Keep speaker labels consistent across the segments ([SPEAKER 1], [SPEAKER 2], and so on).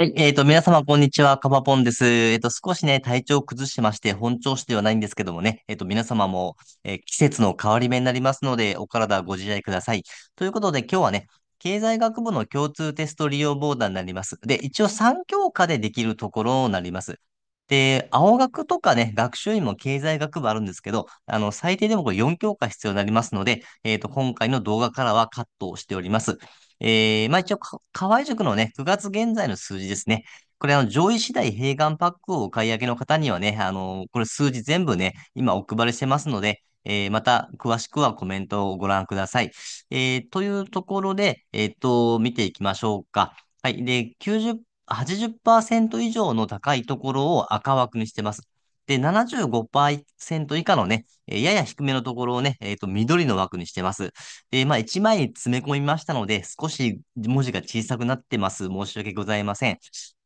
[SPEAKER 1] はい、えっと、皆様、こんにちは。カバポンです。えっと、少しね、体調を崩しまして、本調子ではないんですけどもね、えっと、皆様も、えー季節の変わり目になりますので、お体ご自愛ください。ということで、今日はね、経済学部の共通テスト利用ボーダーになります。で、一応3教科でできるところになります。で、青学とかね、学習院も経済学部あるんですけど、あの、最低でもこれ4教科必要になりますので、えっと、今回の動画からはカットをしております。えー、まあ一応、河合塾のね、9月現在の数字ですね。これ、あの、上位次第併願パックをお買い上げの方にはね、あのー、これ数字全部ね、今お配りしてますので、えー、また詳しくはコメントをご覧ください。えー、というところで、えっ、と、見ていきましょうか。はい。で、90、80%以上の高いところを赤枠にしてます。で、75%以下のね、えやや低めのところをね、えっ、ー、と、緑の枠にしてます。で、まあ、1枚詰め込みましたので、少し文字が小さくなってます。申し訳ございません。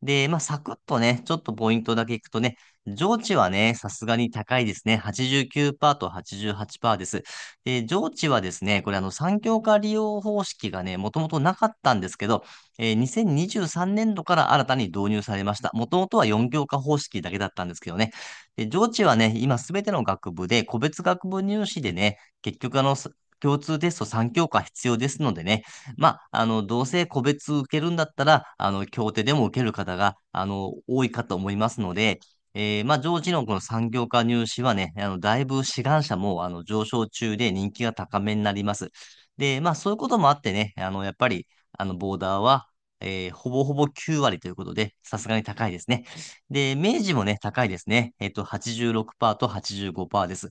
[SPEAKER 1] で、まあ、サクッとね、ちょっとポイントだけいくとね、上値はね、さすがに高いですね。89%と88%です。で、上値はですね、これあの産業化利用方式がね、もともとなかったんですけど、えー、2023年度から新たに導入されました。もともとは4教科方式だけだったんですけどね。で、上智はね、今すべての学部で個別学部入試でね、結局あの、共通テスト3教科必要ですのでね、まあ、あの、どうせ個別受けるんだったら、あの、協定でも受ける方が、あの、多いかと思いますので、えー、まあ、上のこの産業化入試はね、あの、だいぶ志願者も、あの、上昇中で人気が高めになります。で、まあ、そういうこともあってね、あの、やっぱり、あの、ボーダーは、えー、ほぼほぼ9割ということで、さすがに高いですね。で、明治もね、高いですね。えっ、ー、と、86%と85%です。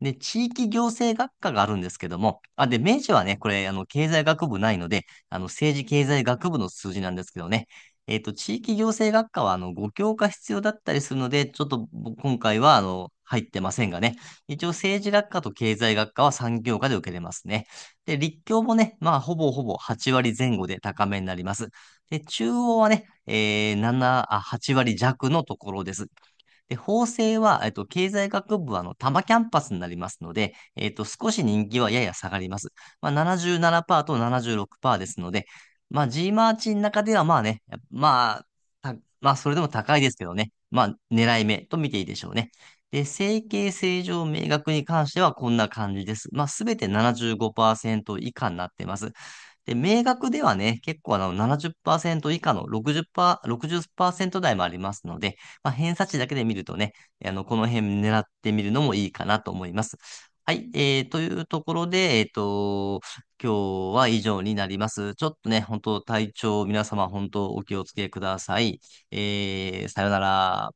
[SPEAKER 1] で、地域行政学科があるんですけども、あ、で、明治はね、これ、あの、経済学部ないので、あの、政治経済学部の数字なんですけどね、えっ、ー、と、地域行政学科は、あの、5教科必要だったりするので、ちょっと今回は、あの、入ってませんがね、一応政治学科と経済学科は3教科で受けれますね。で、立教もね、まあ、ほぼほぼ8割前後で高めになります。で、中央はね、えー、7、あ、8割弱のところです。で、法制は、えっと、経済学部は、あの、多摩キャンパスになりますので、えっと、少し人気はやや下がります。まあ、77%と76%ですので、まあ、G マーチの中では、まあね、まあ、まあ、それでも高いですけどね、まあ、狙い目と見ていいでしょうね。で、整形正常明確に関してはこんな感じです。まあ、すべて75%以下になってます。で、明確ではね、結構あの70%以下の60%、60%台もありますので、まあ、偏差値だけで見るとね、あの、この辺狙ってみるのもいいかなと思います。はい、えー、というところで、えっ、ー、と、今日は以上になります。ちょっとね、本当体調、皆様本当お気をつけください。えー、さよなら。